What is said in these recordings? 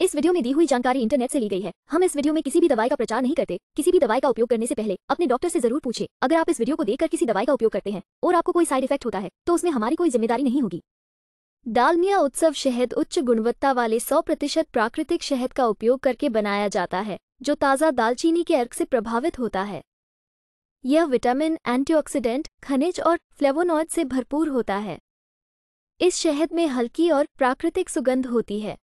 इस वीडियो में दी हुई जानकारी इंटरनेट से ली गई है हम इस वीडियो में किसी भी दवाई का प्रचार नहीं करते किसी भी दवाई का उपयोग करने से पहले अपने डॉक्टर से जरूर पूछे अगर आप इस वीडियो को देखकर किसी दवाई का उपयोग करते हैं और आपको कोई साइड इफेक्ट होता है तो उसमें हमारी कोई जिम्मेदारी नहीं होगी डालमिया उत्सव शहद उच्च गुणवत्ता वाले सौ प्रतिशत प्राकृतिक शहद का उपयोग करके बनाया जाता है जो ताज़ा दालचीनी के अर्क से प्रभावित होता है यह विटामिन एंटीऑक्सीडेंट खनिज और फ्लेवोनॉइड से भरपूर होता है इस शहद में हल्की और प्राकृतिक सुगंध होती है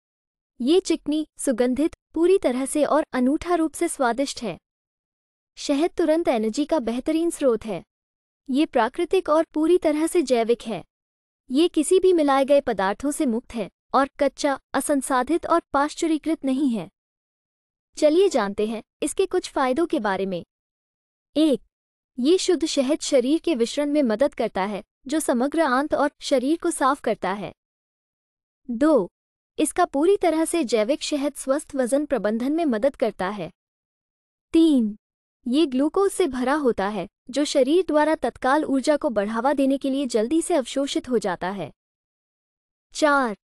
ये चिकनी सुगंधित पूरी तरह से और अनूठा रूप से स्वादिष्ट है शहद तुरंत एनर्जी का बेहतरीन स्रोत है ये प्राकृतिक और पूरी तरह से जैविक है ये किसी भी मिलाए गए पदार्थों से मुक्त है और कच्चा असंसाधित और पाश्चुरीकृत नहीं है चलिए जानते हैं इसके कुछ फायदों के बारे में एक ये शुद्ध शहद शरीर के विश्रण में मदद करता है जो समग्र आंत और शरीर को साफ करता है दो इसका पूरी तरह से जैविक शहद स्वस्थ वजन प्रबंधन में मदद करता है तीन ये ग्लूकोज से भरा होता है जो शरीर द्वारा तत्काल ऊर्जा को बढ़ावा देने के लिए जल्दी से अवशोषित हो जाता है चार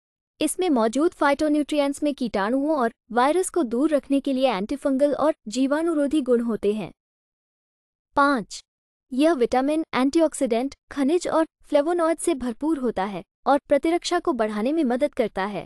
इसमें मौजूद फाइटोन्यूट्रिएंट्स में कीटाणुओं और वायरस को दूर रखने के लिए एंटीफंगल और जीवाणुरोधी गुण होते हैं पाँच यह विटामिन एंटीऑक्सीडेंट खनिज और फ्लेवोनॉइड से भरपूर होता है और प्रतिरक्षा को बढ़ाने में मदद करता है